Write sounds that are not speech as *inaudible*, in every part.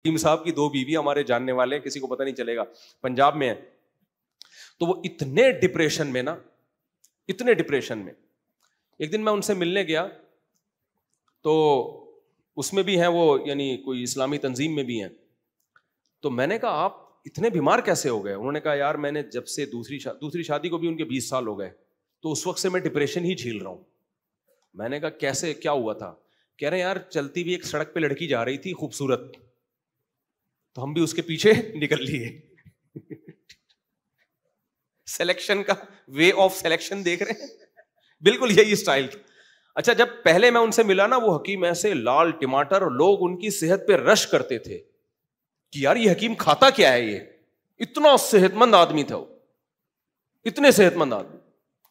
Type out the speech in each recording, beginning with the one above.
हकीम साहब की दो बीवी हमारे जानने वाले हैं किसी को पता नहीं चलेगा पंजाब में है तो वो इतने डिप्रेशन में ना इतने डिप्रेशन में एक दिन मैं उनसे मिलने गया तो उसमें भी हैं वो यानी कोई इस्लामी तंजीम में भी हैं तो मैंने कहा आप इतने बीमार कैसे हो गए उन्होंने कहा यार मैंने जब से दूसरी शा, दूसरी शादी को भी उनके बीस साल हो गए तो उस वक्त से मैं डिप्रेशन ही झील रहा हूं मैंने कहा कैसे क्या हुआ था कह रहे यार चलती हुई एक सड़क पर लड़की जा रही थी खूबसूरत तो हम भी उसके पीछे *laughs* निकल लिए सिलेक्शन का वे ऑफ सिलेक्शन देख रहे हैं बिल्कुल यही स्टाइल अच्छा जब पहले मैं उनसे मिला ना वो हकीम ऐसे लाल टमाटर लोग उनकी सेहत पे रश करते थे कि यार ये हकीम खाता क्या है ये इतना सेहतमंद आदमी था वो इतने सेहतमंद आदमी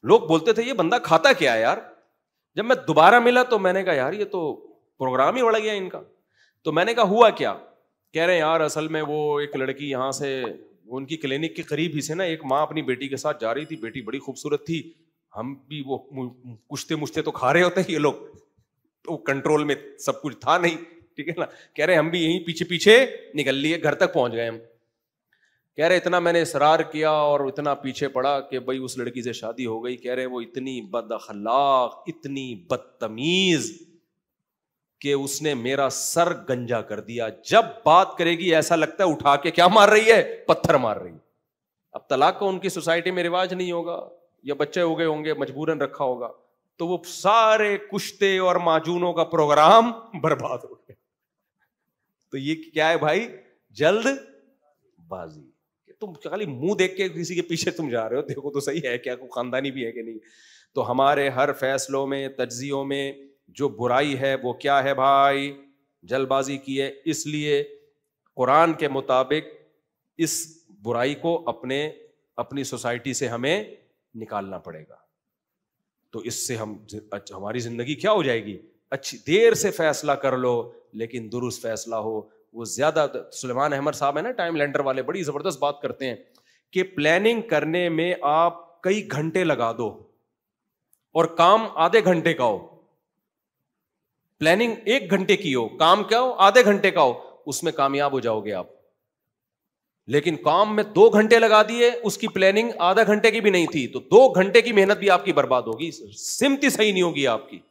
लोग बोलते थे ये बंदा खाता क्या है यार जब मैं दोबारा मिला तो मैंने कहा यार ये तो प्रोग्राम ही बढ़ गया इनका तो मैंने कहा हुआ क्या कह रहे हैं यार असल में वो एक लड़की यहाँ से उनकी क्लिनिक के करीब ही से ना एक माँ अपनी बेटी के साथ जा रही थी बेटी बड़ी खूबसूरत थी हम भी वो कुश्ते मुश्ते तो खा रहे होते हैं ये लोग तो कंट्रोल में सब कुछ था नहीं ठीक है ना कह रहे हम भी यहीं पीछे पीछे निकल लिए घर तक पहुंच गए हम कह रहे इतना मैंने इसरार किया और इतना पीछे पड़ा कि भाई उस लड़की से शादी हो गई कह रहे वो इतनी बदखलाक इतनी बदतमीज़ कि उसने मेरा सर गंजा कर दिया जब बात करेगी ऐसा लगता है उठा के क्या मार रही है पत्थर मार रही है अब तलाक का उनकी सोसाइटी में रिवाज नहीं होगा या बच्चे हो गए होंगे मजबूरन रखा होगा तो वो सारे कुश्ते और माजूनों का प्रोग्राम बर्बाद हो गया तो ये क्या है भाई जल्द बाजी तुम खाली मुंह देख के किसी के पीछे तुम जा रहे हो देखो तो सही है क्या कोई खानदानी भी है कि नहीं तो हमारे हर फैसलों में तजियों में जो बुराई है वो क्या है भाई जल्दबाजी की है इसलिए कुरान के मुताबिक इस बुराई को अपने अपनी सोसाइटी से हमें निकालना पड़ेगा तो इससे हम हमारी जिंदगी क्या हो जाएगी अच्छी देर से फैसला कर लो लेकिन दुरुस्त फैसला हो वो ज्यादा सुलेमान अहमद साहब है ना टाइम लेंडर वाले बड़ी जबरदस्त बात करते हैं कि प्लानिंग करने में आप कई घंटे लगा दो और काम आधे घंटे का हो प्लानिंग एक घंटे की हो काम क्या हो आधे घंटे का हो उसमें कामयाब हो जाओगे आप लेकिन काम में दो घंटे लगा दिए उसकी प्लानिंग आधा घंटे की भी नहीं थी तो दो घंटे की मेहनत भी आपकी बर्बाद होगी सिमती सही नहीं होगी आपकी